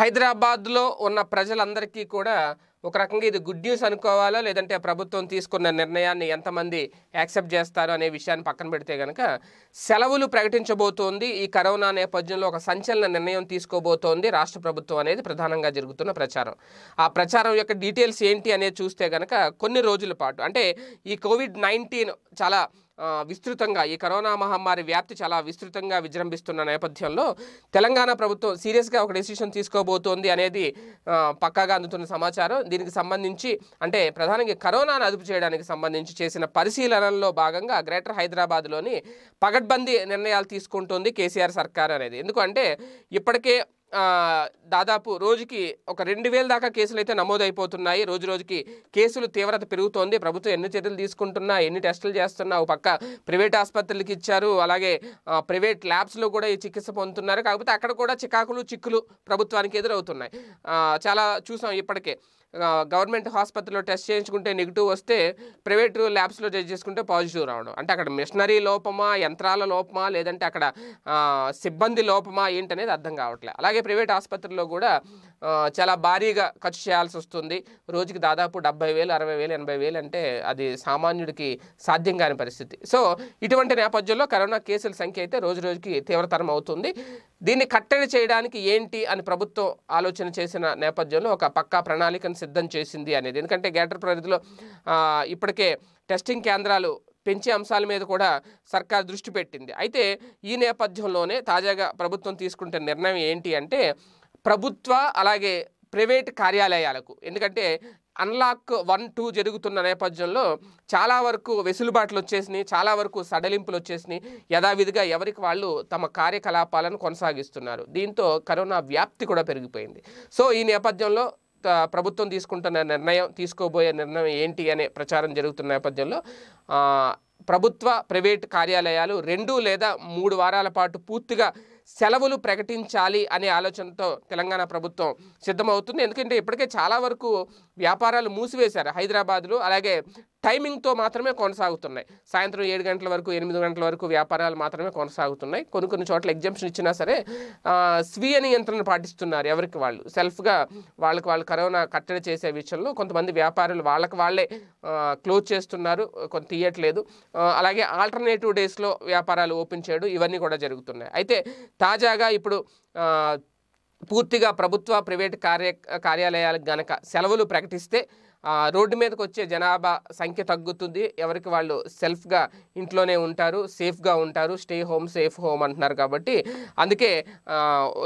హైదరాబాద్లో ఉన్న ప్రజలందరికీ కూడా ఒక రకంగా ఇది గుడ్ న్యూస్ అనుకోవాలా లేదంటే ప్రభుత్వం తీసుకున్న నిర్ణయాన్ని ఎంతమంది యాక్సెప్ట్ చేస్తారో అనే విషయాన్ని పక్కన పెడితే కనుక సెలవులు ప్రకటించబోతోంది ఈ కరోనా నేపథ్యంలో ఒక సంచలన నిర్ణయం తీసుకోబోతోంది రాష్ట్ర ప్రభుత్వం అనేది ప్రధానంగా జరుగుతున్న ప్రచారం ఆ ప్రచారం యొక్క డీటెయిల్స్ ఏంటి అనేది చూస్తే కనుక కొన్ని రోజుల పాటు అంటే ఈ కోవిడ్ నైన్టీన్ చాలా విస్తృతంగా ఈ కరోనా మహమ్మారి వ్యాప్తి చాలా విస్తృతంగా విజృంభిస్తున్న నేపథ్యంలో తెలంగాణ ప్రభుత్వం సీరియస్గా ఒక డెసిషన్ తీసుకోబోతోంది అనేది పక్కాగా అందుతున్న సమాచారం దీనికి సంబంధించి అంటే ప్రధానంగా కరోనాను అదుపు చేయడానికి సంబంధించి చేసిన పరిశీలనల్లో భాగంగా గ్రేటర్ హైదరాబాద్లోని పగడ్బందీ నిర్ణయాలు తీసుకుంటుంది కేసీఆర్ సర్కార్ అనేది ఎందుకంటే ఇప్పటికే దాదాపు రోజుకి ఒక రెండు వేల దాకా కేసులు అయితే నమోదైపోతున్నాయి రోజు రోజుకి కేసులు తీవ్రత పెరుగుతోంది ప్రభుత్వం ఎన్ని చర్యలు తీసుకుంటున్నా ఎన్ని టెస్టులు చేస్తున్నా ఒక పక్క ప్రైవేట్ ఆసుపత్రులకు ఇచ్చారు అలాగే ప్రైవేట్ ల్యాబ్స్లో కూడా ఈ చికిత్స పొందుతున్నారు కాకపోతే అక్కడ కూడా చికాకులు చిక్కులు ప్రభుత్వానికి ఎదురవుతున్నాయి చాలా చూసాం ఇప్పటికే గవర్నమెంట్ హాస్పిటల్లో టెస్ట్ చేయించుకుంటే నెగిటివ్ వస్తే ప్రైవేట్ ల్యాబ్స్లో టెస్ట్ చేసుకుంటే పాజిటివ్ రావడం అంటే అక్కడ మిషనరీ లోపమా యంత్రాల లోపమా లేదంటే అక్కడ సిబ్బంది లోపమా ఏంటనేది అర్థం కావట్లేదు అలాగే ప్రైవేట్ ఆసుపత్రిలో కూడా చాలా భారీగా ఖర్చు చేయాల్సి వస్తుంది రోజుకి దాదాపు డెబ్బై వేలు అరవై వేలు ఎనభై వేలు అంటే అది సామాన్యుడికి సాధ్యం కాని పరిస్థితి సో ఇటువంటి నేపథ్యంలో కరోనా కేసుల సంఖ్య అయితే రోజు రోజుకి తీవ్రతరం అవుతుంది దీన్ని కట్టడి చేయడానికి ఏంటి అని ప్రభుత్వం ఆలోచన చేసిన నేపథ్యంలో ఒక పక్కా ప్రణాళికను సిద్ధం చేసింది అనేది ఎందుకంటే గేటర్ పరిధిలో ఇప్పటికే టెస్టింగ్ కేంద్రాలు పెంచే అంశాల మీద కూడా సర్కార్ దృష్టి పెట్టింది అయితే ఈ నేపథ్యంలోనే తాజాగా ప్రభుత్వం తీసుకుంటే నిర్ణయం ఏంటి అంటే ప్రభుత్వ అలాగే ప్రైవేట్ కార్యాలయాలకు ఎందుకంటే అన్లాక్ వన్ టూ జరుగుతున్న నేపథ్యంలో చాలా వరకు వెసులుబాట్లు వచ్చేసినాయి చాలా వరకు సడలింపులు వచ్చేసినాయి యథావిధిగా ఎవరికి వాళ్ళు తమ కార్యకలాపాలను కొనసాగిస్తున్నారు దీంతో కరోనా వ్యాప్తి కూడా పెరిగిపోయింది సో ఈ నేపథ్యంలో ప్రభుత్వం తీసుకుంటున్న నిర్ణయం తీసుకోబోయే నిర్ణయం ఏంటి అనే ప్రచారం జరుగుతున్న నేపథ్యంలో ప్రభుత్వ ప్రైవేట్ కార్యాలయాలు రెండు లేదా మూడు వారాల పాటు పూర్తిగా సెలవులు ప్రకటించాలి అనే ఆలోచనతో తెలంగాణ ప్రభుత్వం సిద్ధమవుతుంది ఎందుకంటే ఇప్పటికే చాలా వరకు వ్యాపారాలు మూసివేశారు హైదరాబాద్లో అలాగే టైమింగ్తో మాత్రమే కొనసాగుతున్నాయి సాయంత్రం ఏడు గంటల వరకు ఎనిమిది గంటల వరకు వ్యాపారాలు మాత్రమే కొనసాగుతున్నాయి కొన్ని కొన్ని చోట్ల ఎగ్జామ్షన్ ఇచ్చినా సరే స్వీయ నియంత్రణ పాటిస్తున్నారు ఎవరికి వాళ్ళు సెల్ఫ్గా వాళ్ళకి వాళ్ళు కరోనా కట్టడి చేసే విషయంలో కొంతమంది వ్యాపారులు వాళ్ళకి వాళ్ళే క్లోజ్ చేస్తున్నారు కొంత తీయట్లేదు అలాగే ఆల్టర్నేటివ్ డేస్లో వ్యాపారాలు ఓపెన్ చేయడం ఇవన్నీ కూడా జరుగుతున్నాయి అయితే తాజాగా ఇప్పుడు పూర్తిగా ప్రభుత్వ ప్రైవేట్ కార్య కార్యాలయాలకు గనక సెలవులు ప్రకటిస్తే రోడ్డు మీదకి వచ్చే జనాభా సంఖ్య తగ్గుతుంది ఎవరికి వాళ్ళు సెల్ఫ్గా ఇంట్లోనే ఉంటారు సేఫ్గా ఉంటారు స్టే హోమ్ సేఫ్ హోమ్ అంటున్నారు కాబట్టి అందుకే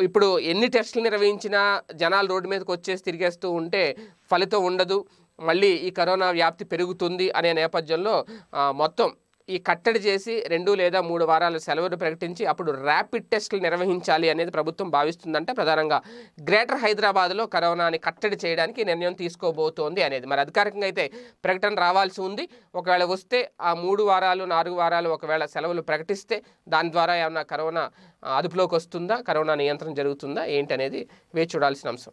ఇప్పుడు ఎన్ని టెస్టులు నిర్వహించినా జనాలు రోడ్డు మీదకి వచ్చేసి తిరిగేస్తూ ఉంటే ఫలితం ఉండదు మళ్ళీ ఈ కరోనా వ్యాప్తి పెరుగుతుంది అనే నేపథ్యంలో మొత్తం ఈ కట్టడి చేసి రెండు లేదా మూడు వారాల సెలవులు ప్రకటించి అప్పుడు ర్యాపిడ్ టెస్టులు నిర్వహించాలి అనేది ప్రభుత్వం భావిస్తుందంటే ప్రధానంగా గ్రేటర్ హైదరాబాద్లో కరోనాని కట్టడి చేయడానికి నిర్ణయం తీసుకోబోతోంది అనేది మరి అధికారికంగా అయితే ప్రకటన రావాల్సి ఉంది ఒకవేళ వస్తే ఆ మూడు వారాలు నాలుగు వారాలు ఒకవేళ సెలవులు ప్రకటిస్తే దాని ద్వారా ఏమైనా కరోనా అదుపులోకి వస్తుందా కరోనా నియంత్రణ జరుగుతుందా ఏంటనేది వేచి చూడాల్సిన అంశం